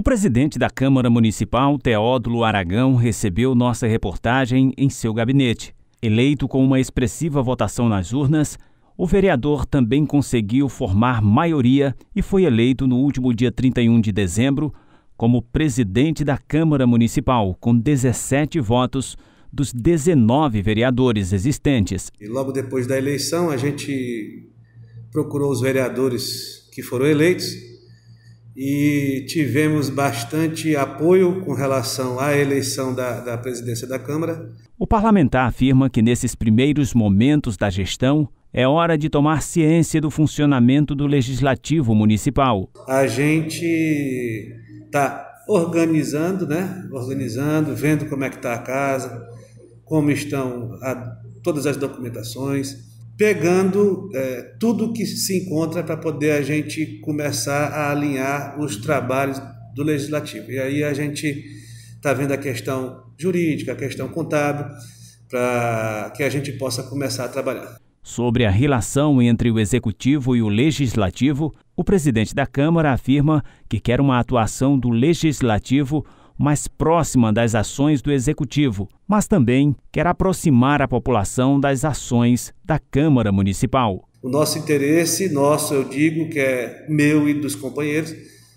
O presidente da Câmara Municipal, Teódulo Aragão, recebeu nossa reportagem em seu gabinete. Eleito com uma expressiva votação nas urnas, o vereador também conseguiu formar maioria e foi eleito no último dia 31 de dezembro como presidente da Câmara Municipal, com 17 votos dos 19 vereadores existentes. E logo depois da eleição, a gente procurou os vereadores que foram eleitos e tivemos bastante apoio com relação à eleição da, da presidência da Câmara. O parlamentar afirma que nesses primeiros momentos da gestão, é hora de tomar ciência do funcionamento do legislativo municipal. A gente está organizando, né? Organizando, vendo como é que está a casa, como estão a, todas as documentações, pegando é, tudo que se encontra para poder a gente começar a alinhar os trabalhos do legislativo. E aí a gente está vendo a questão jurídica, a questão contábil, para que a gente possa começar a trabalhar. Sobre a relação entre o executivo e o legislativo, o presidente da Câmara afirma que quer uma atuação do legislativo mais próxima das ações do Executivo, mas também quer aproximar a população das ações da Câmara Municipal. O nosso interesse, nosso, eu digo que é meu e dos companheiros,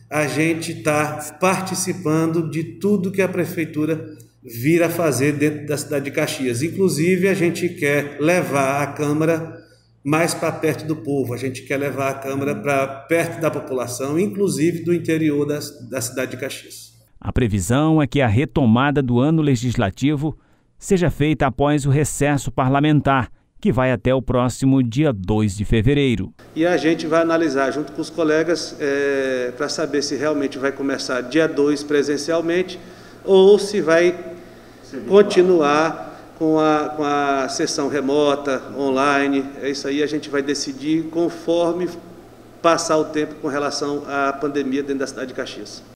a gente está participando de tudo que a Prefeitura vir a fazer dentro da cidade de Caxias. Inclusive, a gente quer levar a Câmara mais para perto do povo, a gente quer levar a Câmara para perto da população, inclusive do interior da cidade de Caxias. A previsão é que a retomada do ano legislativo seja feita após o recesso parlamentar, que vai até o próximo dia 2 de fevereiro. E a gente vai analisar junto com os colegas é, para saber se realmente vai começar dia 2 presencialmente ou se vai continuar com a, com a sessão remota, online. É isso aí, a gente vai decidir conforme passar o tempo com relação à pandemia dentro da cidade de Caxias.